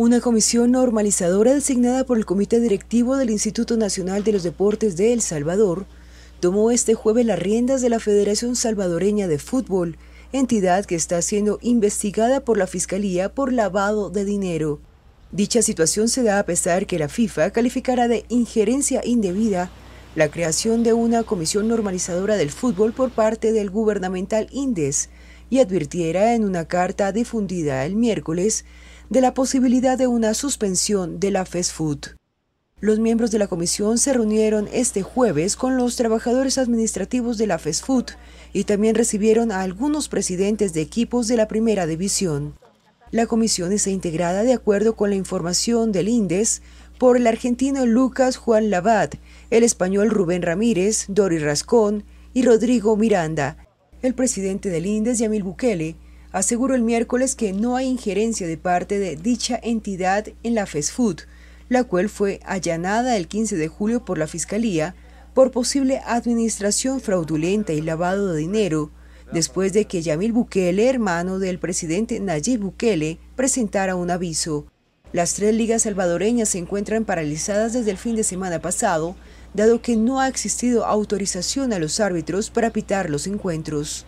Una comisión normalizadora designada por el Comité Directivo del Instituto Nacional de los Deportes de El Salvador tomó este jueves las riendas de la Federación Salvadoreña de Fútbol, entidad que está siendo investigada por la Fiscalía por lavado de dinero. Dicha situación se da a pesar que la FIFA calificará de injerencia indebida la creación de una comisión normalizadora del fútbol por parte del gubernamental INDES, y advirtiera en una carta difundida el miércoles de la posibilidad de una suspensión de la FESFUT. Los miembros de la comisión se reunieron este jueves con los trabajadores administrativos de la FESFUT y también recibieron a algunos presidentes de equipos de la primera división. La comisión está integrada de acuerdo con la información del INDES por el argentino Lucas Juan Labat, el español Rubén Ramírez, Dori Rascón y Rodrigo Miranda, el presidente del INDES, Yamil Bukele, aseguró el miércoles que no hay injerencia de parte de dicha entidad en la FESFUD, la cual fue allanada el 15 de julio por la Fiscalía por posible administración fraudulenta y lavado de dinero, después de que Yamil Bukele, hermano del presidente Nayib Bukele, presentara un aviso. Las tres ligas salvadoreñas se encuentran paralizadas desde el fin de semana pasado dado que no ha existido autorización a los árbitros para pitar los encuentros.